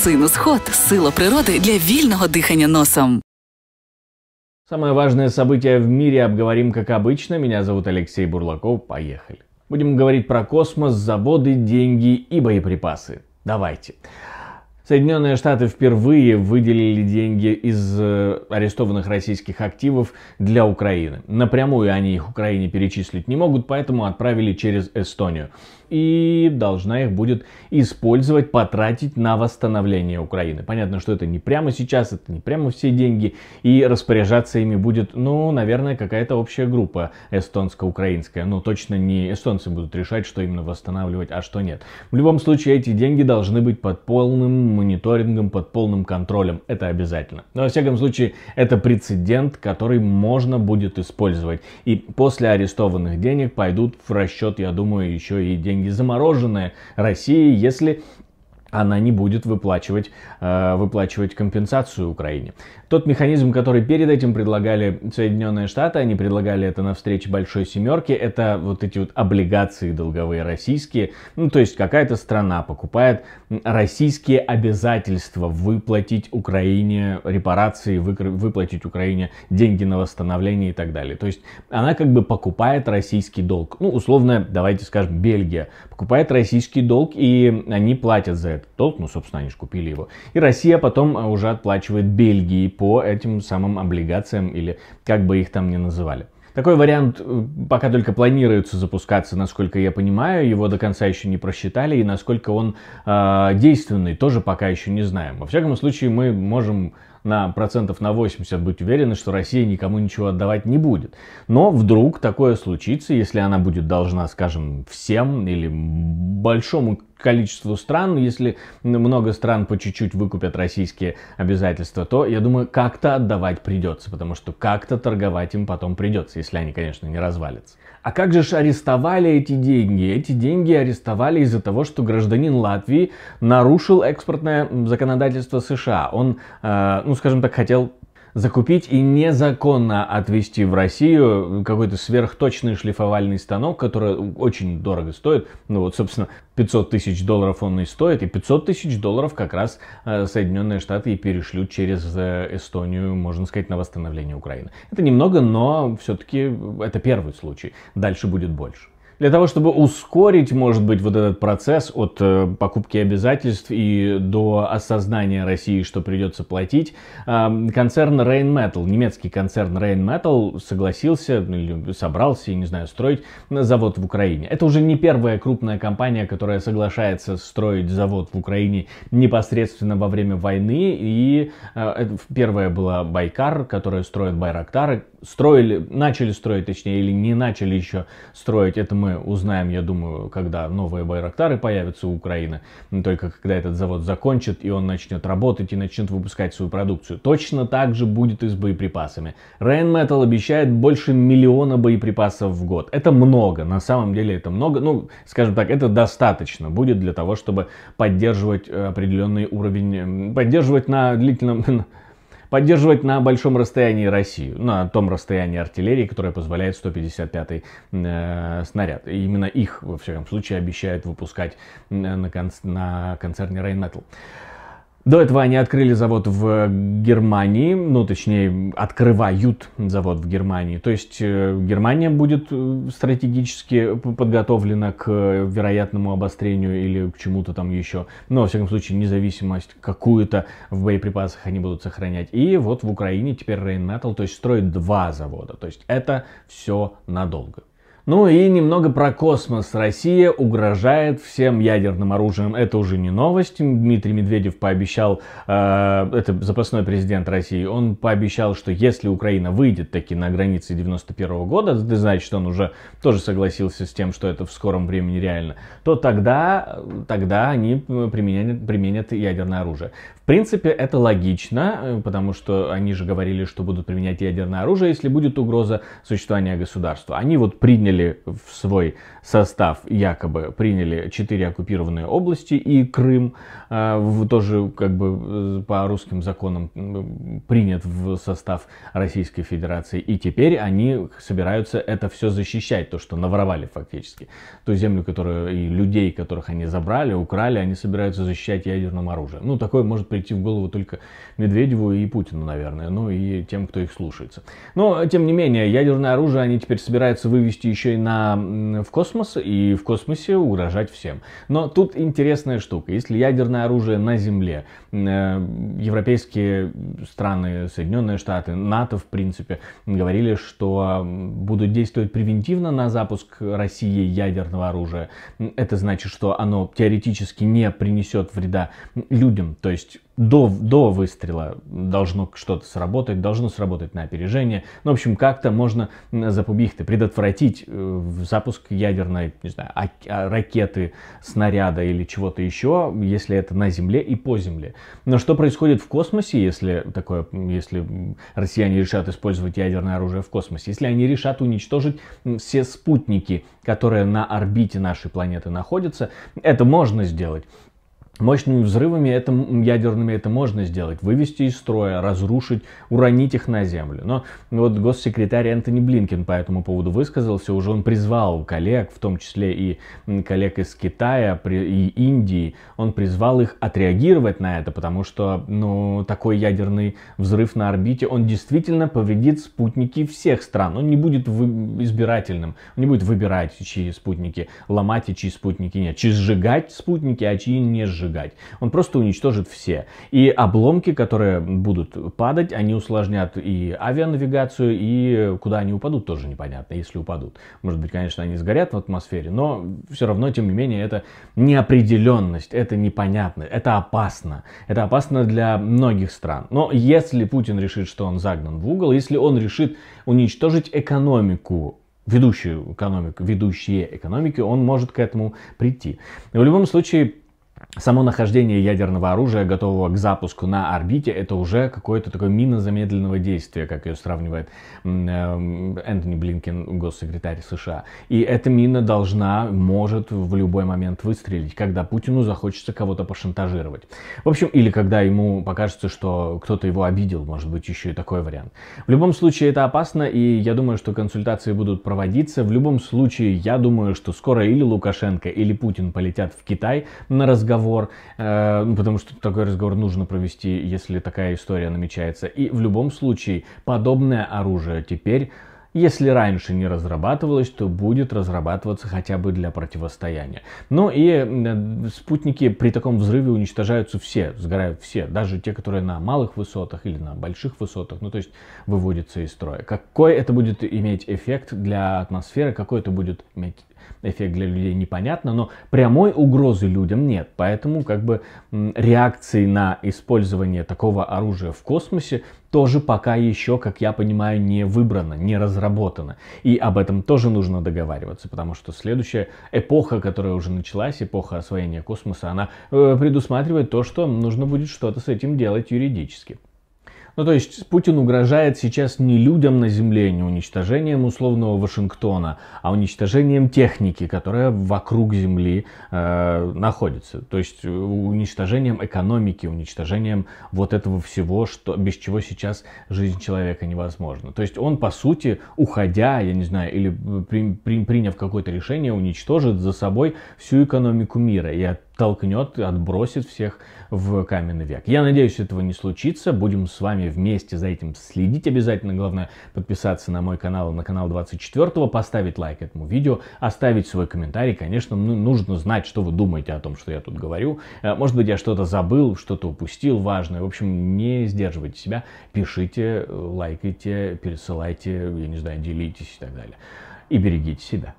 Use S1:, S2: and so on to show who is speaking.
S1: Синус-ход – сила природы для вильного дыхания носом. Самое важное событие в мире обговорим как обычно. Меня зовут Алексей Бурлаков. Поехали. Будем говорить про космос, заводы, деньги и боеприпасы. Давайте. Соединенные Штаты впервые выделили деньги из э, арестованных российских активов для Украины. Напрямую они их Украине перечислить не могут, поэтому отправили через Эстонию и должна их будет использовать, потратить на восстановление Украины. Понятно, что это не прямо сейчас, это не прямо все деньги, и распоряжаться ими будет, ну, наверное, какая-то общая группа эстонско-украинская. Ну, точно не эстонцы будут решать, что именно восстанавливать, а что нет. В любом случае, эти деньги должны быть под полным мониторингом, под полным контролем. Это обязательно. Но, во всяком случае, это прецедент, который можно будет использовать. И после арестованных денег пойдут в расчет, я думаю, еще и деньги деньги замороженные России, если она не будет выплачивать, э, выплачивать компенсацию Украине. Тот механизм, который перед этим предлагали Соединенные Штаты, они предлагали это на встрече Большой Семерки, это вот эти вот облигации долговые российские. Ну, то есть какая-то страна покупает российские обязательства выплатить Украине репарации, выплатить Украине деньги на восстановление и так далее. То есть она как бы покупает российский долг. Ну, условно, давайте скажем, Бельгия покупает российский долг, и они платят за это этот долг, ну, собственно, они же купили его. И Россия потом а, уже отплачивает Бельгии по этим самым облигациям или как бы их там ни называли. Такой вариант э, пока только планируется запускаться, насколько я понимаю. Его до конца еще не просчитали, и насколько он э, действенный, тоже пока еще не знаем. Во всяком случае, мы можем на процентов на 80 быть уверены, что Россия никому ничего отдавать не будет. Но вдруг такое случится, если она будет должна, скажем, всем или большому количеству стран, если много стран по чуть-чуть выкупят российские обязательства, то, я думаю, как-то отдавать придется, потому что как-то торговать им потом придется, если они, конечно, не развалятся. А как же ж арестовали эти деньги? Эти деньги арестовали из-за того, что гражданин Латвии нарушил экспортное законодательство США. Он, э, ну, скажем так, хотел закупить и незаконно отвезти в Россию какой-то сверхточный шлифовальный станок, который очень дорого стоит. Ну вот, собственно, 500 тысяч долларов он и стоит, и 500 тысяч долларов как раз э, Соединенные Штаты и перешлют через э, Эстонию, можно сказать, на восстановление Украины. Это немного, но все-таки это первый случай. Дальше будет больше для того, чтобы ускорить, может быть, вот этот процесс от э, покупки обязательств и до осознания России, что придется платить, эм, концерн Rain Metal, немецкий концерн Rain Metal согласился, ну, собрался, я не знаю, строить завод в Украине. Это уже не первая крупная компания, которая соглашается строить завод в Украине непосредственно во время войны. И э, первая была Байкар, которая строит Байрактары, строили, начали строить, точнее, или не начали еще строить, это мы узнаем, я думаю, когда новые Байрактары появятся у Украины, только когда этот завод закончит, и он начнет работать и начнет выпускать свою продукцию. Точно так же будет и с боеприпасами. Rain Metal обещает больше миллиона боеприпасов в год. Это много, на самом деле это много, ну, скажем так, это достаточно будет для того, чтобы поддерживать э, определенный уровень, эм, поддерживать на длительном поддерживать на большом расстоянии Россию, на том расстоянии артиллерии, которое позволяет 155-й э, снаряд. И именно их, во всяком случае, обещают выпускать э, на, кон- на концерне Rheinmetall. Metal. До этого они открыли завод в Германии, ну, точнее, открывают завод в Германии. То есть э, Германия будет э, стратегически подготовлена к э, вероятному обострению или к чему-то там еще. Но, во всяком случае, независимость какую-то в боеприпасах они будут сохранять. И вот в Украине теперь Rheinmetall, то есть строит два завода. То есть это все надолго. Ну и немного про космос. Россия угрожает всем ядерным оружием. Это уже не новость. Дмитрий Медведев пообещал, э, это запасной президент России, он пообещал, что если Украина выйдет таки на границе 91 -го года, значит он уже тоже согласился с тем, что это в скором времени реально, то тогда, тогда они э, применят, применят ядерное оружие. В принципе, это логично, э, потому что они же говорили, что будут применять ядерное оружие, если будет угроза существования государства. Они вот приняли приняли в свой состав, якобы приняли четыре оккупированные области и Крым э, тоже как бы э, по русским законам принят в состав Российской Федерации. И теперь они собираются это все защищать, то, что наворовали фактически. Ту землю, которую и людей, которых они забрали, украли, они собираются защищать ядерным оружием. Ну, такое может прийти в голову только Медведеву и Путину, наверное, ну и тем, кто их слушается. Но, тем не менее, ядерное оружие они теперь собираются вывести еще еще и на, в космос и в космосе угрожать всем. Но тут интересная штука. Если ядерное оружие на Земле, э, европейские страны, Соединенные Штаты, НАТО, в принципе, говорили, что будут действовать превентивно на запуск России ядерного оружия. Это значит, что оно теоретически не принесет вреда людям. То есть до, до выстрела должно что-то сработать, должно сработать на опережение. Ну, в общем, как-то можно запобігти, предотвратить э, запуск ядерной, не знаю, а, а, ракеты, снаряда или чего-то еще, если это на Земле и по Земле. Но что происходит в космосе, если такое, если россияне решат использовать ядерное оружие в космосе, если они решат уничтожить все спутники, которые на орбите нашей планеты находятся, это можно сделать. Мощными взрывами это, ядерными это можно сделать, вывести из строя, разрушить, уронить их на землю. Но вот госсекретарь Энтони Блинкин по этому поводу высказался, уже он призвал коллег, в том числе и коллег из Китая и Индии, он призвал их отреагировать на это, потому что ну, такой ядерный взрыв на орбите, он действительно повредит спутники всех стран, он не будет избирательным, он не будет выбирать, чьи спутники ломать и чьи спутники нет, чьи сжигать спутники, а чьи не сжигать сжигать. Он просто уничтожит все. И обломки, которые будут падать, они усложнят и авианавигацию, и куда они упадут, тоже непонятно, если упадут. Может быть, конечно, они сгорят в атмосфере, но все равно, тем не менее, это неопределенность, это непонятно, это опасно. Это опасно для многих стран. Но если Путин решит, что он загнан в угол, если он решит уничтожить экономику ведущую экономику, ведущие экономики, он может к этому прийти. в любом случае, Само нахождение ядерного оружия, готового к запуску на орбите, это уже какое-то такое мина замедленного действия, как ее сравнивает э, Энтони Блинкин, госсекретарь США. И эта мина должна, может в любой момент выстрелить, когда Путину захочется кого-то пошантажировать. В общем, или когда ему покажется, что кто-то его обидел, может быть, еще и такой вариант. В любом случае это опасно, и я думаю, что консультации будут проводиться. В любом случае, я думаю, что скоро или Лукашенко, или Путин полетят в Китай на разговор разговор, э, ну, потому что такой разговор нужно провести, если такая история намечается. И в любом случае, подобное оружие теперь если раньше не разрабатывалось, то будет разрабатываться хотя бы для противостояния. Ну и э, спутники при таком взрыве уничтожаются все, сгорают все, даже те, которые на малых высотах или на больших высотах, ну то есть выводятся из строя. Какой это будет иметь эффект для атмосферы, какой это будет иметь эффект для людей непонятно, но прямой угрозы людям нет. Поэтому как бы реакции на использование такого оружия в космосе тоже пока еще, как я понимаю, не выбрано, не разработано. И об этом тоже нужно договариваться, потому что следующая эпоха, которая уже началась, эпоха освоения космоса, она э, предусматривает то, что нужно будет что-то с этим делать юридически. Ну, то есть Путин угрожает сейчас не людям на земле, не уничтожением условного Вашингтона, а уничтожением техники, которая вокруг земли э, находится. То есть уничтожением экономики, уничтожением вот этого всего, что, без чего сейчас жизнь человека невозможна. То есть он, по сути, уходя, я не знаю, или при, при, приняв какое-то решение, уничтожит за собой всю экономику мира. И от толкнет, отбросит всех в каменный век. Я надеюсь, этого не случится. Будем с вами вместе за этим следить обязательно. Главное, подписаться на мой канал, на канал 24, поставить лайк этому видео, оставить свой комментарий. Конечно, ну, нужно знать, что вы думаете о том, что я тут говорю. Э, может быть, я что-то забыл, что-то упустил важное. В общем, не сдерживайте себя. Пишите, э, лайкайте, пересылайте, я не знаю, делитесь и так далее. И берегите себя.